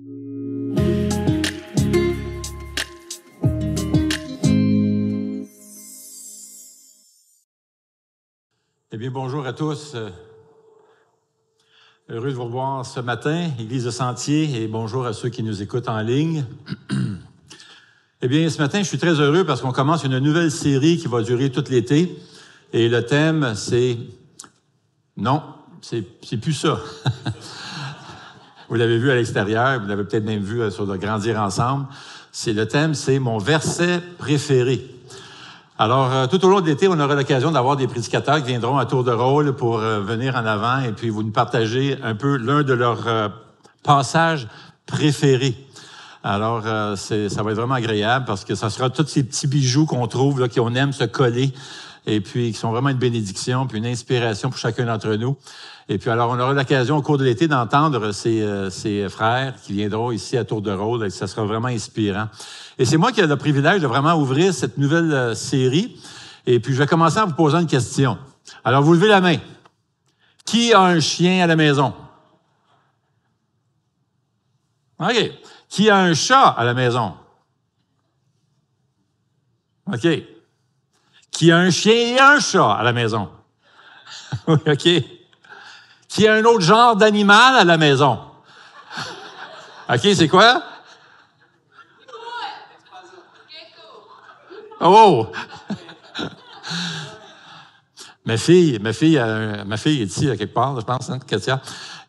Eh bien, bonjour à tous. Euh, heureux de vous revoir ce matin, Église de Sentier, et bonjour à ceux qui nous écoutent en ligne. eh bien, ce matin, je suis très heureux parce qu'on commence une nouvelle série qui va durer tout l'été. Et le thème, c'est... Non, c'est plus ça. Vous l'avez vu à l'extérieur, vous l'avez peut-être même vu euh, sur de Grandir ensemble. C'est le thème, c'est mon verset préféré. Alors, euh, tout au long de l'été, on aura l'occasion d'avoir des prédicateurs qui viendront à tour de rôle pour euh, venir en avant et puis vous nous partager un peu l'un de leurs passages préférés. Alors, ça va être vraiment agréable parce que ça sera tous ces petits bijoux qu'on trouve, là, qu'on aime se coller et puis qui sont vraiment une bénédiction, puis une inspiration pour chacun d'entre nous. Et puis alors, on aura l'occasion au cours de l'été d'entendre ces, euh, ces, frères qui viendront ici à Tour de Rôle, et ça sera vraiment inspirant. Et c'est moi qui ai le privilège de vraiment ouvrir cette nouvelle euh, série. Et puis, je vais commencer en vous posant une question. Alors, vous levez la main. Qui a un chien à la maison? OK. Qui a un chat à la maison? OK qui a un chien et un chat à la maison. OK? Qui a un autre genre d'animal à la maison. OK, c'est quoi? Oh! ma fille, ma fille, ma fille est ici à quelque part, je pense, hein, Katia.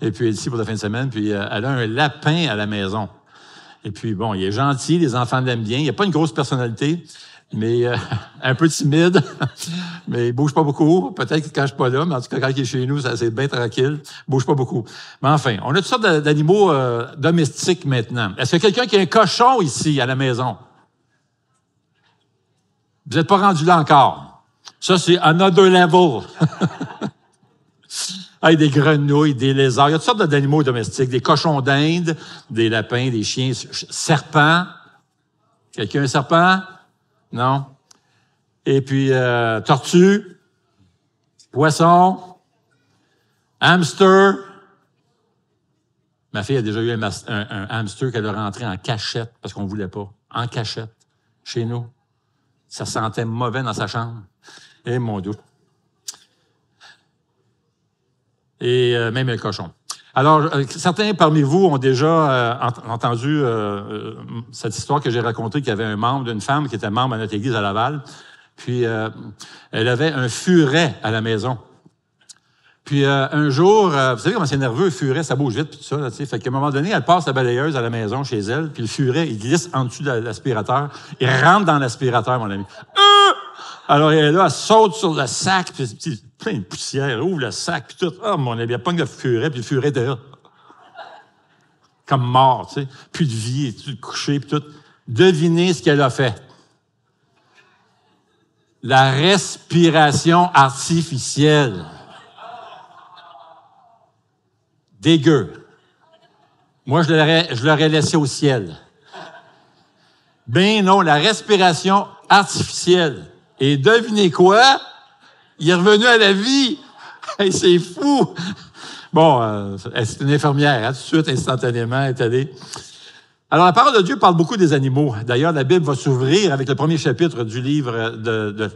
Et puis elle est ici pour la fin de semaine. Puis euh, elle a un lapin à la maison. Et puis bon, il est gentil, les enfants l'aiment bien. Il a pas une grosse personnalité mais euh, un peu timide, mais il bouge pas beaucoup. Peut-être qu'il cache pas là, mais en tout cas, quand il est chez nous, c'est bien tranquille, il bouge pas beaucoup. Mais enfin, on a toutes sortes d'animaux euh, domestiques maintenant. Est-ce qu'il y a quelqu'un qui a un cochon ici à la maison? Vous n'êtes pas rendu là encore. Ça, c'est another level. hey, des grenouilles, des lézards, il y a toutes sortes d'animaux domestiques, des cochons d'Inde, des lapins, des chiens, serpents. Quelqu'un un serpent? Non. Et puis, euh, tortue, poisson, hamster. Ma fille a déjà eu un, hamster qu'elle a rentré en cachette parce qu'on ne voulait pas. En cachette, chez nous. Ça sentait mauvais dans sa chambre. Eh, Et mon doute. Et même le cochon. Alors, euh, certains parmi vous ont déjà euh, entendu euh, cette histoire que j'ai racontée qu'il y avait un membre d'une femme qui était membre à notre église à Laval. Puis, elle avait un furet à la maison. Puis un jour, vous savez comment c'est nerveux, le furet, ça bouge vite, puis tout ça, sais. fait qu'à un moment donné, elle passe la balayeuse à la maison chez elle, puis le furet, il glisse en dessous de l'aspirateur, il rentre dans l'aspirateur, mon ami. Alors elle là, elle saute sur le sac, puis plein de poussière, ouvre le sac, puis tout. Ah, oh, mon ami, il n'y a pas de furet, puis le furet était là. Comme mort, tu sais. Plus de vie, tu couché, puis tout. Devinez ce qu'elle a fait. La respiration artificielle. Dégueu. Moi, je l'aurais, je l'aurais laissé au ciel. Ben non, la respiration artificielle. Et devinez quoi? Il est revenu à la vie. Hey, c'est fou. Bon, euh, c'est une infirmière, hein, tout de suite, instantanément, est allée. Alors, la parole de Dieu parle beaucoup des animaux. D'ailleurs, la Bible va s'ouvrir avec le premier chapitre du livre de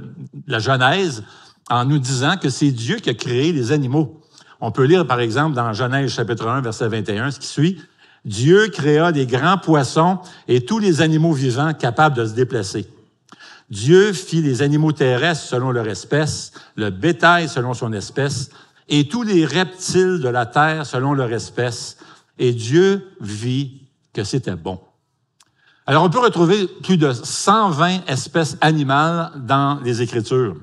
la Genèse en nous disant que c'est Dieu qui a créé les animaux. On peut lire, par exemple, dans Genèse chapitre 1, verset 21, ce qui suit. Dieu créa des grands poissons et tous les animaux vivants capables de se déplacer. Dieu fit les animaux terrestres selon leur espèce, le bétail selon son espèce, et tous les reptiles de la terre selon leur espèce. Et Dieu vit que c'était bon. Alors, on peut retrouver plus de 120 espèces animales dans les Écritures.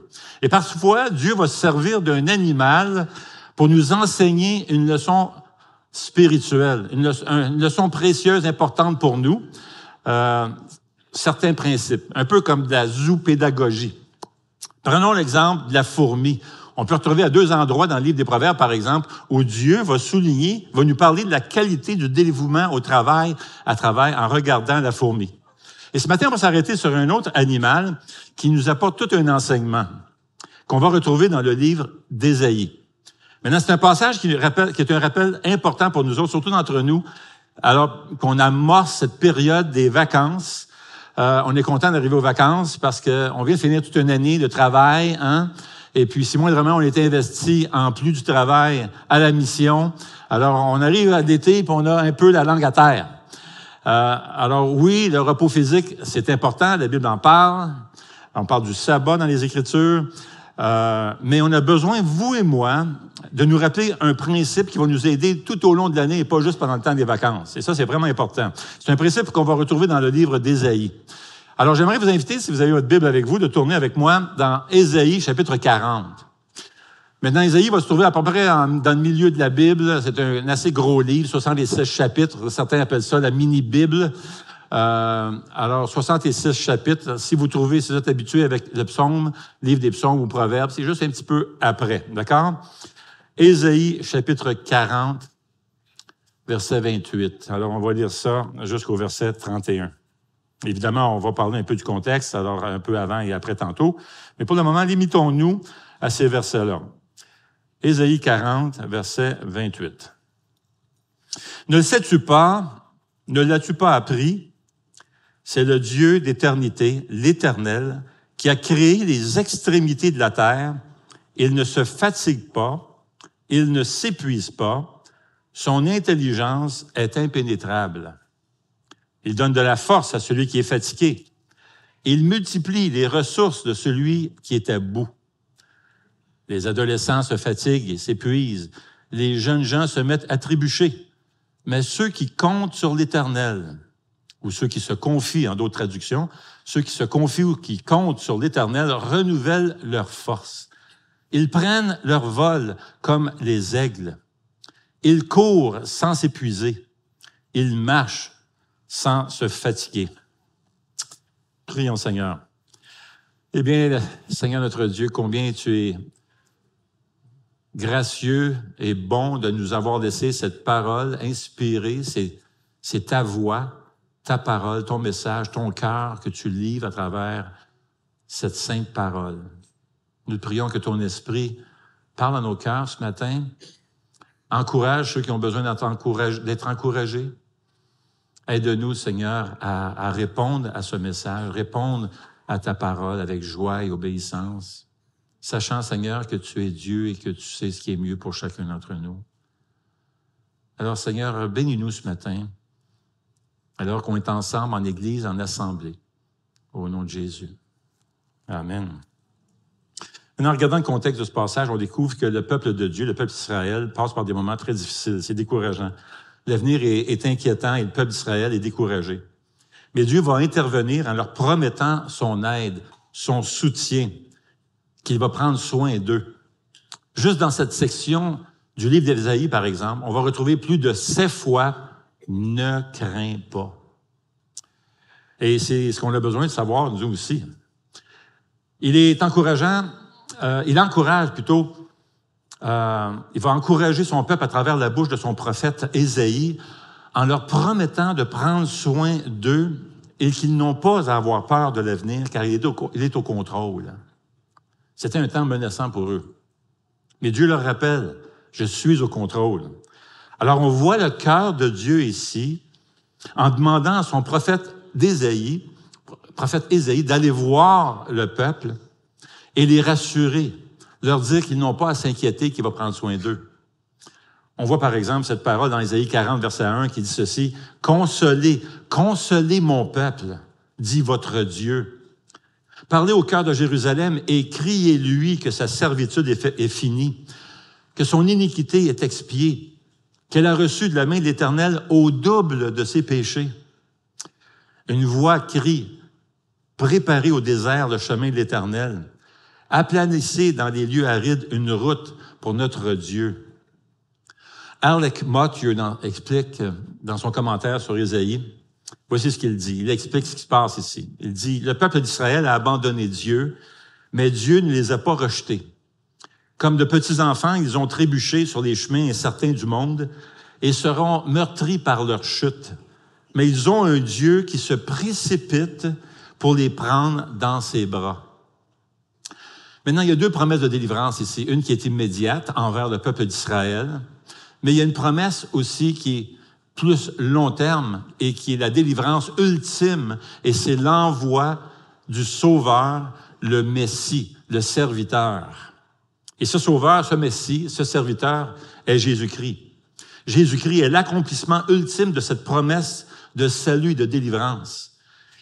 Et parfois, Dieu va se servir d'un animal pour nous enseigner une leçon spirituelle, une, leçon, précieuse, importante pour nous. Euh, certains principes, un peu comme de la zoopédagogie. Prenons l'exemple de la fourmi. On peut retrouver à deux endroits dans le livre des Proverbes, par exemple, où Dieu va souligner, va nous parler de la qualité du dévouement au travail, à travail, en regardant la fourmi. Et ce matin, on va s'arrêter sur un autre animal qui nous apporte tout un enseignement qu'on va retrouver dans le livre d'Ésaïe. Maintenant, c'est un passage qui, rappelle, qui est un rappel important pour nous autres, surtout d'entre nous, alors qu'on amorce cette période des vacances euh, on est content d'arriver aux vacances parce qu'on vient de finir toute une année de travail. Hein? Et puis, si moindrement on était investi en plus du travail à la mission, alors on arrive à l'été et on a un peu la langue à terre. Euh, alors oui, le repos physique, c'est important, la Bible en parle. On parle du sabbat dans les Écritures. Euh, mais on a besoin, vous et moi, de nous rappeler un principe qui va nous aider tout au long de l'année et pas juste pendant le temps des vacances. Et ça, c'est vraiment important. C'est un principe qu'on va retrouver dans le livre d'Ésaïe. Alors, j'aimerais vous inviter, si vous avez votre Bible avec vous, de tourner avec moi dans Ésaïe, chapitre 40. Maintenant, Ésaïe va se trouver à peu près dans le milieu de la Bible. C'est un, assez gros livre, 76 chapitres. Certains appellent ça la mini-Bible. Euh, alors, 66 chapitres. Si vous trouvez, si vous êtes habitué avec le psaume, livre des psaumes ou proverbes, c'est juste un petit peu après, d'accord? Ésaïe, chapitre 40, verset 28. Alors, on va lire ça jusqu'au verset 31. Évidemment, on va parler un peu du contexte, alors un peu avant et après tantôt. Mais pour le moment, limitons-nous à ces versets-là. Ésaïe 40, verset 28. Ne sais-tu pas, ne l'as-tu pas appris, c'est le Dieu d'éternité, l'Éternel, qui a créé les extrémités de la terre. Il ne se fatigue pas, il ne s'épuise pas, son intelligence est impénétrable. Il donne de la force à celui qui est fatigué. Il multiplie les ressources de celui qui est à bout. Les adolescents se fatiguent et s'épuisent. Les jeunes gens se mettent à trébucher. Mais ceux qui comptent sur l'Éternel, ou ceux qui se confient, en d'autres traductions, ceux qui se confient ou qui comptent sur l'Éternel renouvellent leur force. Ils prennent leur vol comme les aigles. Ils courent sans s'épuiser. Ils marchent sans se fatiguer. Prions Seigneur. Eh bien, Seigneur notre Dieu, combien tu es gracieux et bon de nous avoir laissé cette parole inspirée, c'est ta voix ta parole, ton message, ton cœur que tu livres à travers cette sainte parole. Nous prions que ton esprit parle à nos cœurs ce matin, encourage ceux qui ont besoin d'être encouragés. Aide-nous, Seigneur, à, à répondre à ce message, répondre à ta parole avec joie et obéissance, sachant, Seigneur, que tu es Dieu et que tu sais ce qui est mieux pour chacun d'entre nous. Alors, Seigneur, bénis-nous ce matin alors qu'on est ensemble en Église, en assemblée, au nom de Jésus. Amen. En regardant le contexte de ce passage, on découvre que le peuple de Dieu, le peuple d'Israël, passe par des moments très difficiles. C'est décourageant. L'avenir est, inquiétant et le peuple d'Israël est découragé. Mais Dieu va intervenir en leur promettant son aide, son soutien, qu'il va prendre soin d'eux. Juste dans cette section du livre d'Ésaïe, par exemple, on va retrouver plus de sept fois ne crains pas. Et c'est ce qu'on a besoin de savoir, nous aussi. Il est encourageant, euh, il encourage plutôt, euh, il va encourager son peuple à travers la bouche de son prophète Ésaïe en leur promettant de prendre soin d'eux et qu'ils n'ont pas à avoir peur de l'avenir car il est au, il est au contrôle. C'était un temps menaçant pour eux. Mais Dieu leur rappelle, je suis au contrôle. Alors on voit le cœur de Dieu ici en demandant à son prophète d'Ésaïe, prophète Ésaïe, d'aller voir le peuple et les rassurer, leur dire qu'ils n'ont pas à s'inquiéter, qu'il va prendre soin d'eux. On voit par exemple cette parole dans Ésaïe 40, verset 1, qui dit ceci, Consolez, consolez mon peuple, dit votre Dieu. Parlez au cœur de Jérusalem et criez-lui que sa servitude est finie, que son iniquité est expiée, qu'elle a reçu de la main de l'Éternel au double de ses péchés. Une voix crie, préparez au désert le chemin de l'Éternel, aplanissez dans les lieux arides une route pour notre Dieu. Alec Mott explique dans son commentaire sur Isaïe voici ce qu'il dit, il explique ce qui se passe ici. Il dit, le peuple d'Israël a abandonné Dieu, mais Dieu ne les a pas rejetés. Comme de petits enfants, ils ont trébuché sur les chemins incertains du monde et seront meurtris par leur chute. Mais ils ont un Dieu qui se précipite pour les prendre dans ses bras. Maintenant, il y a deux promesses de délivrance ici. Une qui est immédiate envers le peuple d'Israël, mais il y a une promesse aussi qui est plus long terme et qui est la délivrance ultime, et c'est l'envoi du Sauveur, le Messie, le serviteur. Et ce sauveur, ce Messie, ce serviteur est Jésus-Christ. Jésus-Christ est l'accomplissement ultime de cette promesse de salut et de délivrance.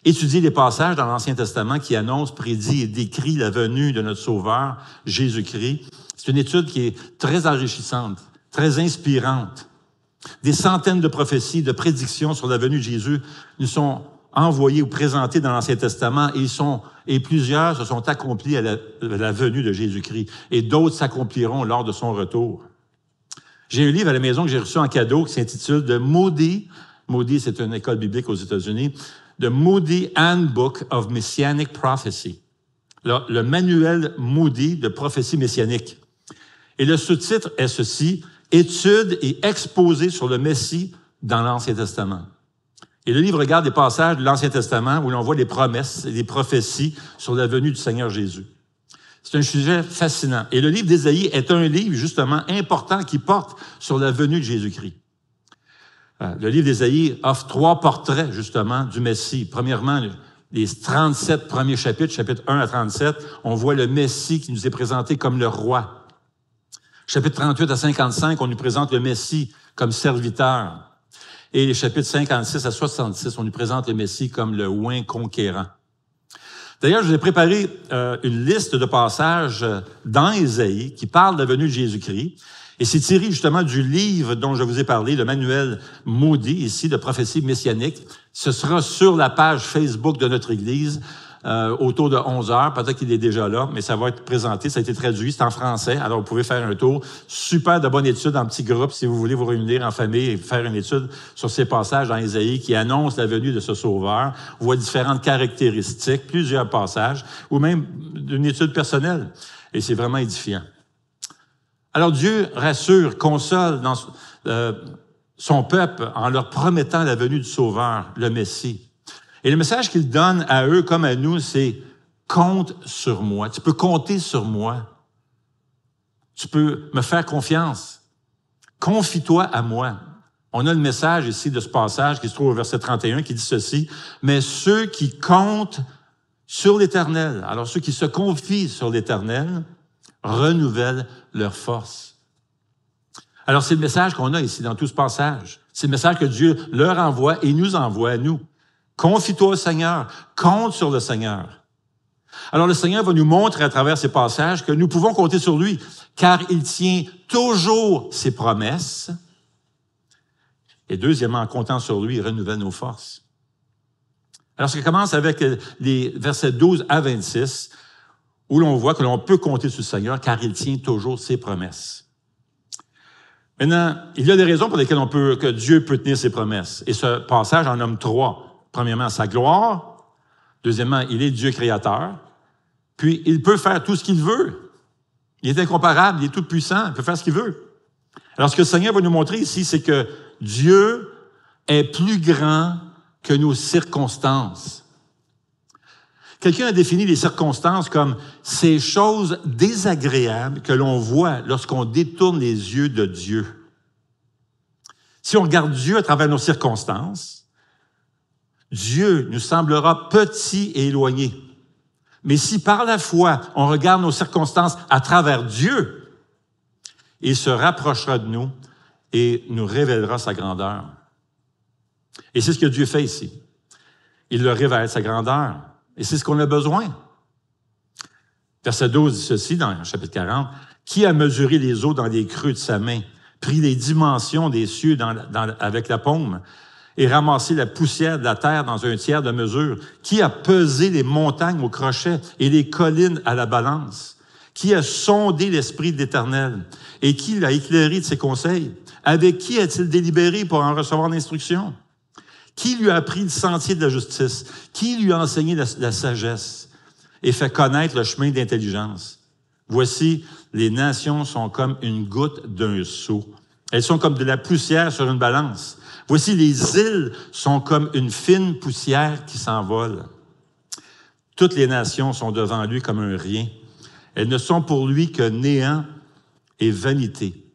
Étudiez les passages dans l'Ancien Testament qui annoncent, prédit et décrit la venue de notre Sauveur, Jésus-Christ. C'est une étude qui est très enrichissante, très inspirante. Des centaines de prophéties, de prédictions sur la venue de Jésus nous sont envoyés ou présentés dans l'Ancien Testament ils sont, et plusieurs se sont accomplis à la, venue de Jésus-Christ et d'autres s'accompliront lors de son retour. J'ai un livre à la maison que j'ai reçu en cadeau qui s'intitule The Moody, Moody c'est une école biblique aux États-Unis, The Moody Handbook of Messianic Prophecy, le, le manuel Moody de prophétie messianique. Et le sous-titre est ceci, Étude et exposés sur le Messie dans l'Ancien Testament. Et le livre regarde des passages de l'Ancien Testament où l'on voit des promesses et des prophéties sur la venue du Seigneur Jésus. C'est un sujet fascinant. Et le livre d'Ésaïe est un livre justement important qui porte sur la venue de Jésus-Christ. Euh, le livre d'Ésaïe offre trois portraits justement du Messie. Premièrement, les 37 premiers chapitres, chapitres 1 à 37, on voit le Messie qui nous est présenté comme le roi. Chapitre 38 à 55, on nous présente le Messie comme serviteur. Et les chapitres 56 à 66, on lui présente le Messie comme le vain conquérant. D'ailleurs, je vous ai préparé euh, une liste de passages euh, dans Ésaïe qui parlent de la venue de Jésus-Christ. Et c'est tiré justement du livre dont je vous ai parlé, le manuel maudit ici de prophétie messianique. Ce sera sur la page Facebook de notre Église. Euh, autour de 11 heures. Peut-être qu'il est déjà là, mais ça va être présenté. Ça a été traduit, c'est en français. Alors, vous pouvez faire un tour. Super de bonne étude en petit groupe si vous voulez vous réunir en famille et faire une étude sur ces passages dans Isaïe qui annoncent la venue de ce Sauveur. On voit différentes caractéristiques, plusieurs passages, ou même une étude personnelle. Et c'est vraiment édifiant. Alors Dieu rassure, console euh, son peuple en leur promettant la venue du Sauveur, le Messie. Et le message qu'il donne à eux comme à nous, c'est compte sur moi. Tu peux compter sur moi. Tu peux me faire confiance. Confie-toi à moi. On a le message ici de ce passage qui se trouve au verset 31 qui dit ceci, mais ceux qui comptent sur l'Éternel, alors ceux qui se confient sur l'Éternel, renouvellent leur force. Alors c'est le message qu'on a ici dans tout ce passage. C'est le message que Dieu leur envoie et nous envoie à nous. Confie-toi au Seigneur. Compte sur le Seigneur. Alors le Seigneur va nous montrer à travers ces passages que nous pouvons compter sur lui, car il tient toujours ses promesses. Et deuxièmement, en comptant sur lui, renouvelle nos forces. Alors ça commence avec les versets 12 à 26, où l'on voit que l'on peut compter sur le Seigneur, car il tient toujours ses promesses. Maintenant, il y a des raisons pour lesquelles on peut, que Dieu peut tenir ses promesses. Et ce passage en homme trois premièrement, sa gloire. Deuxièmement, il est Dieu créateur. Puis, il peut faire tout ce qu'il veut. Il est incomparable, il est tout puissant, il peut faire ce qu'il veut. Alors, ce que le Seigneur va nous montrer ici, c'est que Dieu est plus grand que nos circonstances. Quelqu'un a défini les circonstances comme ces choses désagréables que l'on voit lorsqu'on détourne les yeux de Dieu. Si on regarde Dieu à travers nos circonstances, Dieu nous semblera petit et éloigné. Mais si par la foi, on regarde nos circonstances à travers Dieu, il se rapprochera de nous et nous révélera sa grandeur. Et c'est ce que Dieu fait ici. Il le révèle, sa grandeur. Et c'est ce qu'on a besoin. Verset 12 dit ceci dans le chapitre 40. Qui a mesuré les eaux dans les creux de sa main, pris les dimensions des cieux dans, avec la paume, et ramasser la poussière de la terre dans un tiers de mesure? Qui a pesé les montagnes au crochet et les collines à la balance? Qui a sondé l'Esprit de l'Éternel et qui l'a éclairé de ses conseils? Avec qui a-t-il délibéré pour en recevoir l'instruction? Qui lui a appris le sentier de la justice? Qui lui a enseigné la, sagesse et fait connaître le chemin d'intelligence? Voici, les nations sont comme une goutte d'un seau. Elles sont comme de la poussière sur une balance. Voici les îles sont comme une fine poussière qui s'envole. Toutes les nations sont devant lui comme un rien. Elles ne sont pour lui que néant et vanité.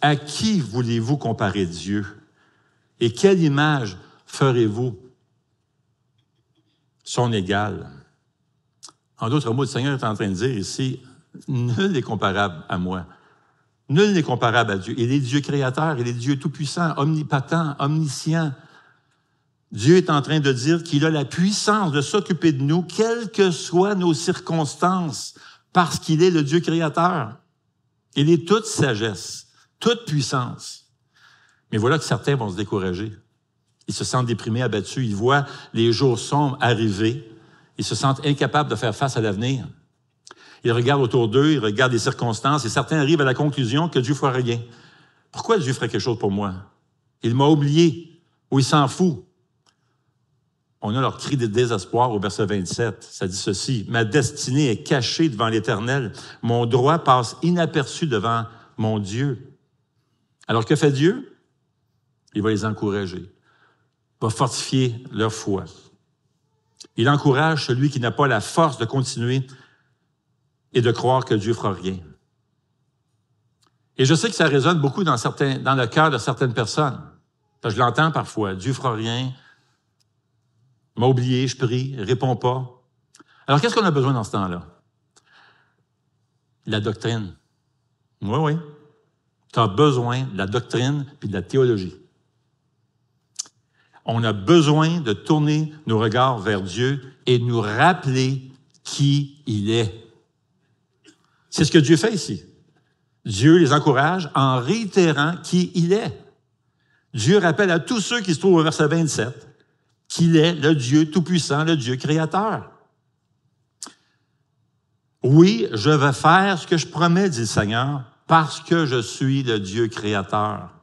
À qui voulez-vous comparer Dieu? Et quelle image ferez-vous son égal? En d'autres mots, le Seigneur est en train de dire ici, nul n'est comparable à moi. Nul n'est comparable à Dieu. Il est Dieu créateur, il est Dieu tout-puissant, omnipotent, omniscient. Dieu est en train de dire qu'il a la puissance de s'occuper de nous, quelles que soient nos circonstances, parce qu'il est le Dieu créateur. Il est toute sagesse, toute puissance. Mais voilà que certains vont se décourager. Ils se sentent déprimés, abattus. Ils voient les jours sombres arriver. Ils se sentent incapables de faire face à l'avenir. Il regarde autour d'eux, ils regardent les circonstances et certains arrivent à la conclusion que Dieu ne fera rien. Pourquoi Dieu ferait quelque chose pour moi? Il m'a oublié ou il s'en fout. On a leur cri de désespoir au verset 27. Ça dit ceci, Ma destinée est cachée devant l'Éternel. Mon droit passe inaperçu devant mon Dieu. Alors que fait Dieu? Il va les encourager, va fortifier leur foi. Il encourage celui qui n'a pas la force de continuer et de croire que Dieu fera rien. Et je sais que ça résonne beaucoup dans, certains, dans le cœur de certaines personnes. je l'entends parfois. Dieu fera rien. M'a oublié, je prie, réponds pas. Alors, qu'est-ce qu'on a besoin dans ce temps-là? La doctrine. Oui, oui. Tu as besoin de la doctrine puis de la théologie. On a besoin de tourner nos regards vers Dieu et nous rappeler qui il est. C'est ce que Dieu fait ici. Dieu les encourage en réitérant qui il est. Dieu rappelle à tous ceux qui se trouvent au verset 27 qu'il est le Dieu Tout-Puissant, le Dieu Créateur. Oui, je vais faire ce que je promets, dit le Seigneur, parce que je suis le Dieu Créateur.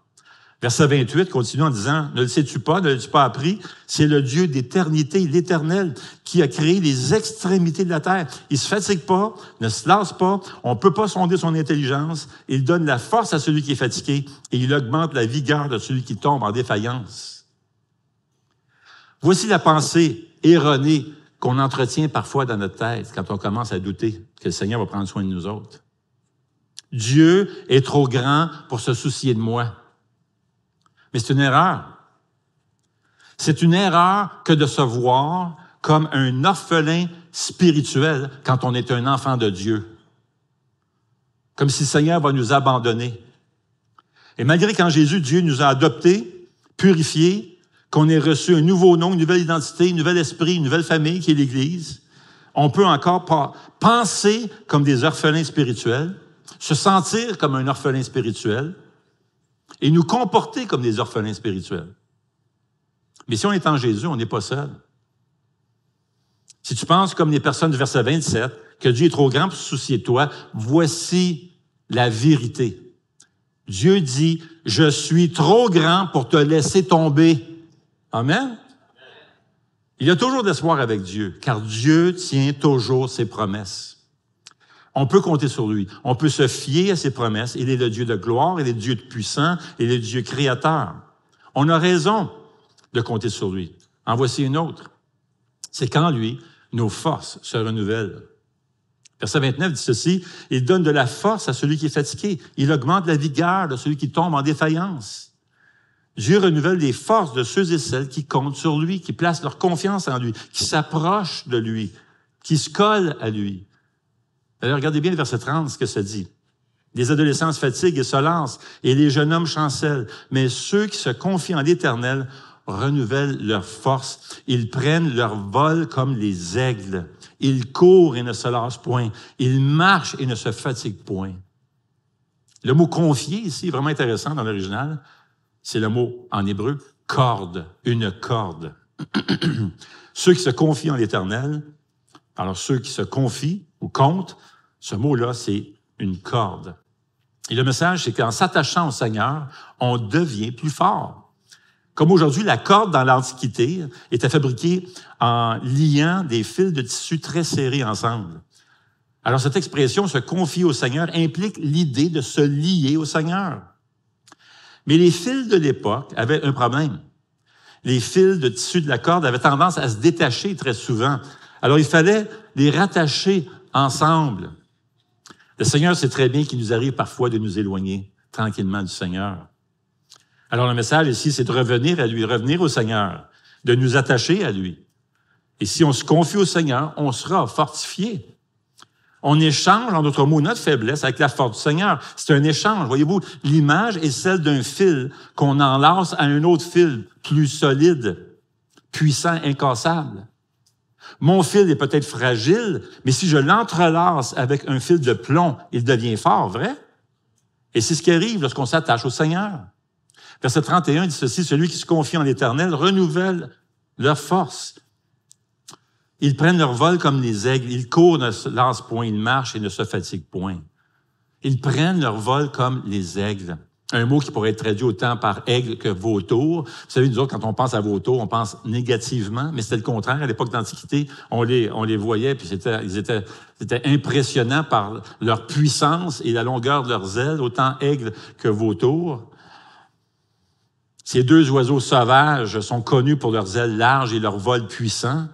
Verset 28 continue en disant, Ne le sais-tu pas, ne l'as-tu pas appris? C'est le Dieu d'éternité, l'Éternel, qui a créé les extrémités de la terre. Il se fatigue pas, ne se lasse pas, on ne peut pas sonder son intelligence. Il donne la force à celui qui est fatigué et il augmente la vigueur de celui qui tombe en défaillance. Voici la pensée erronée qu'on entretient parfois dans notre tête quand on commence à douter que le Seigneur va prendre soin de nous autres. Dieu est trop grand pour se soucier de moi. Mais c'est une erreur. C'est une erreur que de se voir comme un orphelin spirituel quand on est un enfant de Dieu. Comme si le Seigneur va nous abandonner. Et malgré qu'en Jésus, Dieu nous a adoptés, purifiés, qu'on ait reçu un nouveau nom, une nouvelle identité, un nouvel esprit, une nouvelle famille qui est l'Église, on peut encore penser comme des orphelins spirituels, se sentir comme un orphelin spirituel, et nous comporter comme des orphelins spirituels. Mais si on est en Jésus, on n'est pas seul. Si tu penses comme les personnes du verset 27, que Dieu est trop grand pour se soucier de toi, voici la vérité. Dieu dit, je suis trop grand pour te laisser tomber. Amen. Il y a toujours d'espoir avec Dieu, car Dieu tient toujours ses promesses. On peut compter sur lui. On peut se fier à ses promesses. Il est le Dieu de gloire, il est le Dieu de puissant, il est le Dieu créateur. On a raison de compter sur lui. En voici une autre. C'est qu'en lui, nos forces se renouvellent. Verset 29 dit ceci, il donne de la force à celui qui est fatigué, il augmente la vigueur de celui qui tombe en défaillance. Dieu renouvelle les forces de ceux et celles qui comptent sur lui, qui placent leur confiance en lui, qui s'approchent de lui, qui se collent à lui. Alors regardez bien le verset 30, ce que ça dit. Les adolescents se fatiguent et se lancent, et les jeunes hommes chancellent. Mais ceux qui se confient en l'Éternel renouvellent leur force. Ils prennent leur vol comme les aigles. Ils courent et ne se lassent point. Ils marchent et ne se fatiguent point. Le mot confier ici, vraiment intéressant dans l'original, c'est le mot en hébreu corde, une corde. ceux qui se confient en l'Éternel, alors ceux qui se confient, compte, ce mot-là, c'est une corde. Et le message, c'est qu'en s'attachant au Seigneur, on devient plus fort. Comme aujourd'hui, la corde dans l'Antiquité était fabriquée en liant des fils de tissu très serrés ensemble. Alors cette expression, se confier au Seigneur, implique l'idée de se lier au Seigneur. Mais les fils de l'époque avaient un problème. Les fils de tissu de la corde avaient tendance à se détacher très souvent. Alors il fallait les rattacher ensemble. Le Seigneur sait très bien qu'il nous arrive parfois de nous éloigner tranquillement du Seigneur. Alors le message ici, c'est de revenir à lui, revenir au Seigneur, de nous attacher à lui. Et si on se confie au Seigneur, on sera fortifié. On échange, en d'autres mots, notre faiblesse avec la force du Seigneur. C'est un échange. Voyez-vous, l'image est celle d'un fil qu'on enlace à un autre fil plus solide, puissant, incassable. Mon fil est peut-être fragile, mais si je l'entrelace avec un fil de plomb, il devient fort, vrai? Et c'est ce qui arrive lorsqu'on s'attache au Seigneur. Verset 31 dit ceci, celui qui se confie en l'Éternel renouvelle leur force. Ils prennent leur vol comme les aigles, ils courent, ne se lancent point, ils marchent et ne se fatiguent point. Ils prennent leur vol comme les aigles un mot qui pourrait être traduit autant par aigle que vautour. Vous savez, nous autres, quand on pense à vautour, on pense négativement, mais c'était le contraire. À l'époque d'Antiquité, on les, on les voyait, puis c'était, ils étaient, impressionnants impressionnant par leur puissance et la longueur de leurs ailes, autant aigle que vautour. Ces deux oiseaux sauvages sont connus pour leurs ailes larges et leur vol puissant.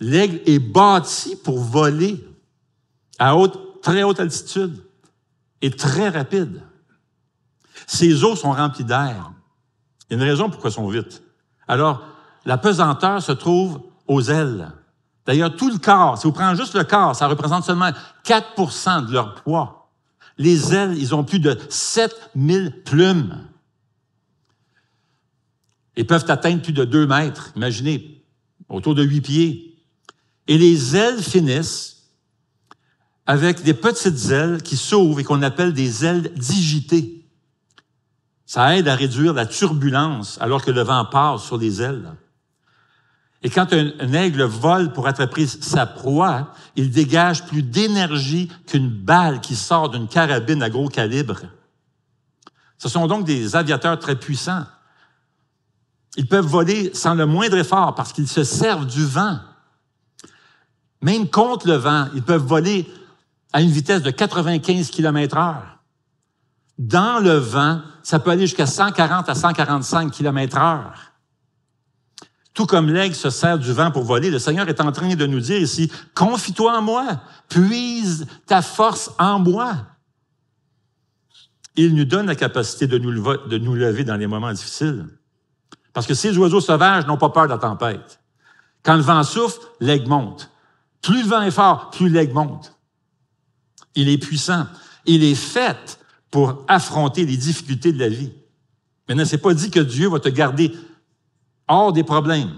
L'aigle est bâti pour voler à haute, très haute altitude et très rapide. Ses os sont remplis d'air. Il y a une raison pourquoi elles sont vite. Alors, la pesanteur se trouve aux ailes. D'ailleurs, tout le corps, si vous prenez juste le corps, ça représente seulement 4 de leur poids. Les ailes, ils ont plus de 7000 plumes. Ils peuvent atteindre plus de 2 mètres, imaginez, autour de 8 pieds. Et les ailes finissent avec des petites ailes qui s'ouvrent et qu'on appelle des ailes digitées. Ça aide à réduire la turbulence alors que le vent passe sur les ailes. Et quand un, aigle vole pour attraper sa proie, il dégage plus d'énergie qu'une balle qui sort d'une carabine à gros calibre. Ce sont donc des aviateurs très puissants. Ils peuvent voler sans le moindre effort parce qu'ils se servent du vent. Même contre le vent, ils peuvent voler à une vitesse de 95 km heure dans le vent, ça peut aller jusqu'à 140 à 145 km h Tout comme l'aigle se sert du vent pour voler, le Seigneur est en train de nous dire ici, confie-toi en moi, puise ta force en moi. Il nous donne la capacité de nous, de nous lever dans les moments difficiles. Parce que ces oiseaux sauvages n'ont pas peur de la tempête. Quand le vent souffle, l'aigle monte. Plus le vent est fort, plus l'aigle monte. Il est puissant. Il est fait pour affronter les difficultés de la vie. mais ce n'est pas dit que Dieu va te garder hors des problèmes.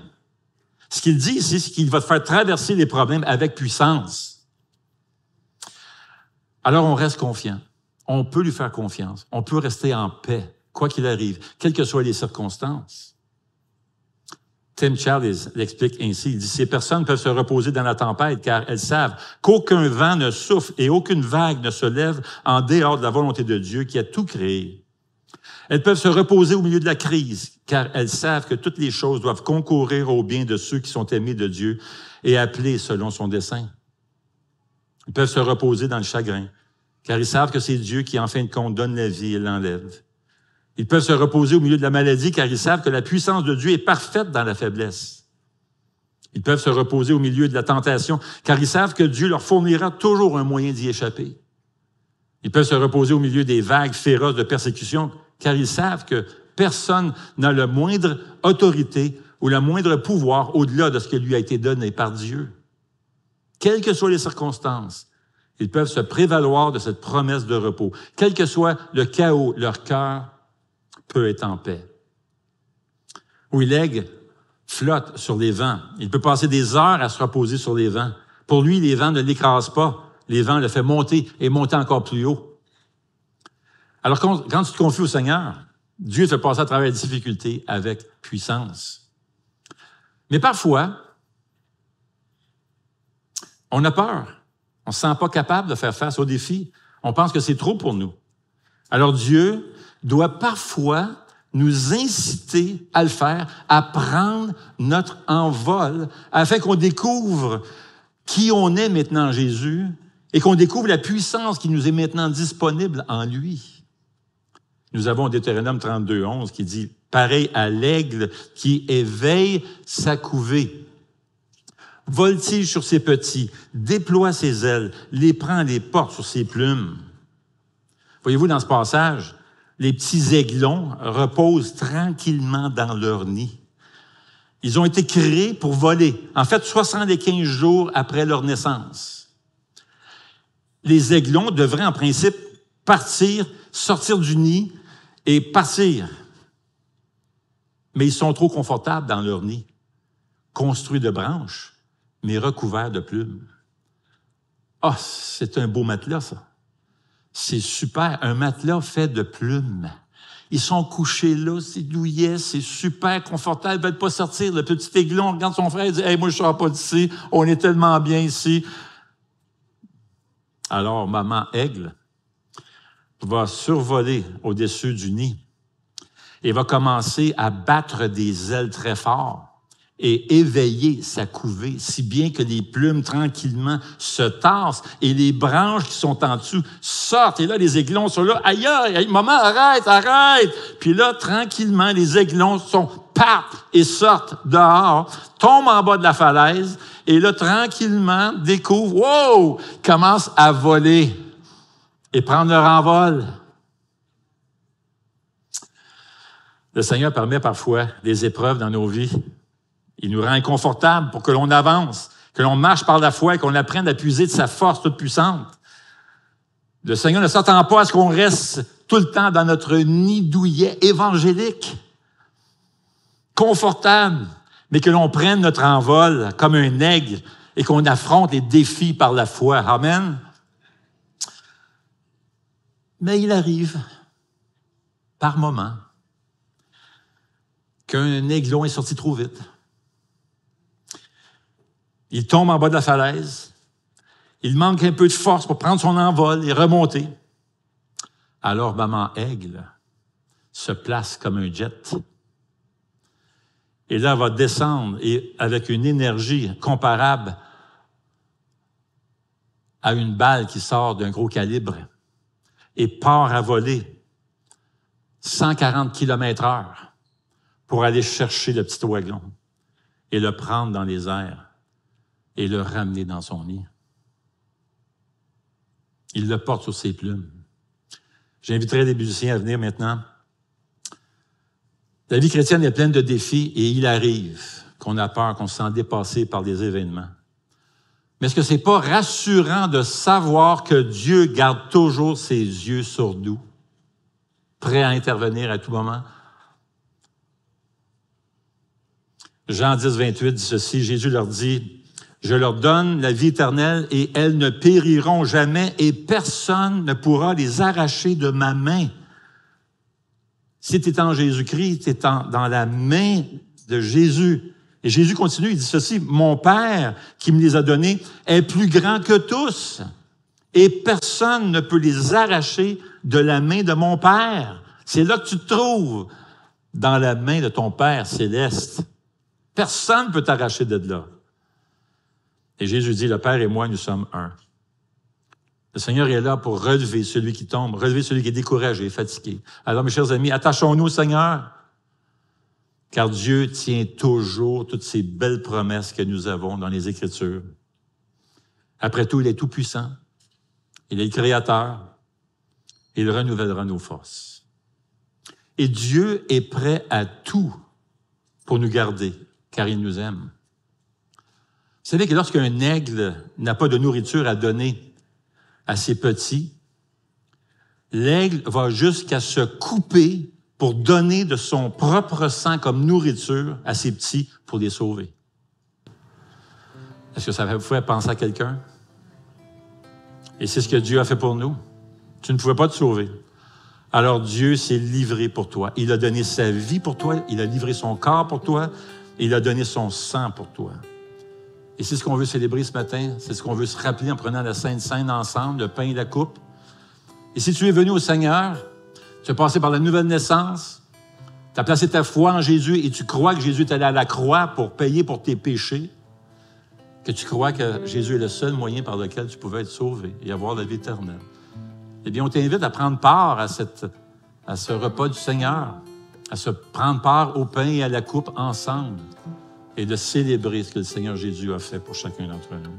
Ce qu'il dit ici, c'est qu'il va te faire traverser les problèmes avec puissance. Alors on reste confiant. On peut lui faire confiance. On peut rester en paix, quoi qu'il arrive, quelles que soient les circonstances. Tim Charles l'explique ainsi. Il dit, ces personnes peuvent se reposer dans la tempête car elles savent qu'aucun vent ne souffle et aucune vague ne se lève en dehors de la volonté de Dieu qui a tout créé. Elles peuvent se reposer au milieu de la crise car elles savent que toutes les choses doivent concourir au bien de ceux qui sont aimés de Dieu et appelés selon son dessein. Elles peuvent se reposer dans le chagrin car ils savent que c'est Dieu qui, en fin de compte, donne la vie et l'enlève. Ils peuvent se reposer au milieu de la maladie car ils savent que la puissance de Dieu est parfaite dans la faiblesse. Ils peuvent se reposer au milieu de la tentation car ils savent que Dieu leur fournira toujours un moyen d'y échapper. Ils peuvent se reposer au milieu des vagues féroces de persécution car ils savent que personne n'a la moindre autorité ou le moindre pouvoir au-delà de ce qui lui a été donné par Dieu. Quelles que soient les circonstances, ils peuvent se prévaloir de cette promesse de repos. Quel que soit le chaos, leur cœur peut être en paix. l'aigle flotte sur les vents. Il peut passer des heures à se reposer sur les vents. Pour lui, les vents ne l'écrasent pas. Les vents le font monter et monter encore plus haut. Alors quand tu te confies au Seigneur, Dieu te passe à travers les difficultés avec puissance. Mais parfois, on a peur. On ne se sent pas capable de faire face aux défis. On pense que c'est trop pour nous. Alors Dieu doit parfois nous inciter à le faire, à prendre notre envol, afin qu'on découvre qui on est maintenant Jésus et qu'on découvre la puissance qui nous est maintenant disponible en lui. Nous avons Deutéronome 32, 11 qui dit, pareil à l'aigle qui éveille sa couvée, voltige sur ses petits, déploie ses ailes, les prend les porte sur ses plumes. Voyez-vous, dans ce passage, les petits aiglons reposent tranquillement dans leur nid. Ils ont été créés pour voler, en fait 75 jours après leur naissance. Les aiglons devraient en principe partir, sortir du nid et partir. Mais ils sont trop confortables dans leur nid, construits de branches, mais recouverts de plumes. Ah, c'est un beau matelas, ça. C'est super. Un matelas fait de plumes. Ils sont couchés là, c'est douillet, c'est super confortable, ils veulent pas sortir. Le petit aiglon regarde son frère et dit, hey, moi, je sors pas d'ici, on est tellement bien ici. Alors, maman aigle va survoler au-dessus du nid et va commencer à battre des ailes très fortes et éveiller sa couvée, si bien que les plumes tranquillement se tassent et les branches qui sont en dessous sortent. Et là, les aiglons sont là, aïe, aïe, maman, arrête, arrête. Puis là, tranquillement, les aiglons sont partent et sortent dehors, tombent en bas de la falaise et là, tranquillement, découvrent, wow, commencent à voler et prendre leur envol. Le Seigneur permet parfois des épreuves dans nos vies il nous rend inconfortable pour que l'on avance, que l'on marche par la foi et qu'on apprenne à puiser de sa force toute puissante. Le Seigneur ne s'attend pas à ce qu'on reste tout le temps dans notre nid douillet évangélique, confortable, mais que l'on prenne notre envol comme un aigle et qu'on affronte les défis par la foi. Amen. Mais il arrive, par moment, qu'un aiglon est sorti trop vite il tombe en bas de la falaise. Il manque un peu de force pour prendre son envol et remonter. Alors maman aigle se place comme un jet. Et là, elle va descendre et avec une énergie comparable à une balle qui sort d'un gros calibre et part à voler 140 km heure pour aller chercher le petit wagon et le prendre dans les airs et le ramener dans son lit. Il le porte sur ses plumes. J'inviterai des musiciens à venir maintenant. La vie chrétienne est pleine de défis et il arrive qu'on a peur, qu'on se sent dépassé par des événements. Mais est-ce que ce n'est pas rassurant de savoir que Dieu garde toujours ses yeux sur nous, prêt à intervenir à tout moment? Jean 10, 28 dit ceci, Jésus leur dit, je leur donne la vie éternelle et elles ne périront jamais et personne ne pourra les arracher de ma main. Si tu en Jésus-Christ, tu dans la main de Jésus. Et Jésus continue, il dit ceci, mon Père qui me les a donnés est plus grand que tous et personne ne peut les arracher de la main de mon Père. C'est là que tu te trouves, dans la main de ton Père céleste. Personne ne peut t'arracher de là. Et Jésus dit, le Père et moi, nous sommes un. Le Seigneur est là pour relever celui qui tombe, relever celui qui est découragé, fatigué. Alors, mes chers amis, attachons-nous au Seigneur, car Dieu tient toujours toutes ces belles promesses que nous avons dans les Écritures. Après tout, il est tout-puissant, il est Créateur, il renouvellera nos forces. Et Dieu est prêt à tout pour nous garder, car il nous aime. Vous savez que lorsqu'un aigle n'a pas de nourriture à donner à ses petits, l'aigle va jusqu'à se couper pour donner de son propre sang comme nourriture à ses petits pour les sauver. Est-ce que ça vous fait penser à quelqu'un? Et c'est ce que Dieu a fait pour nous. Tu ne pouvais pas te sauver. Alors Dieu s'est livré pour toi. Il a donné sa vie pour toi, il a livré son corps pour toi, il a donné son sang pour toi. Et c'est ce qu'on veut célébrer ce matin. C'est ce qu'on veut se rappeler en prenant la Sainte Sainte ensemble, le pain et la coupe. Et si tu es venu au Seigneur, tu es passé par la nouvelle naissance, tu as placé ta foi en Jésus et tu crois que Jésus est allé à la croix pour payer pour tes péchés, que tu crois que Jésus est le seul moyen par lequel tu pouvais être sauvé et avoir la vie éternelle. Eh bien, on t'invite à prendre part à, cette, à ce repas du Seigneur, à se prendre part au pain et à la coupe ensemble et de célébrer ce que le Seigneur Jésus a fait pour chacun d'entre nous.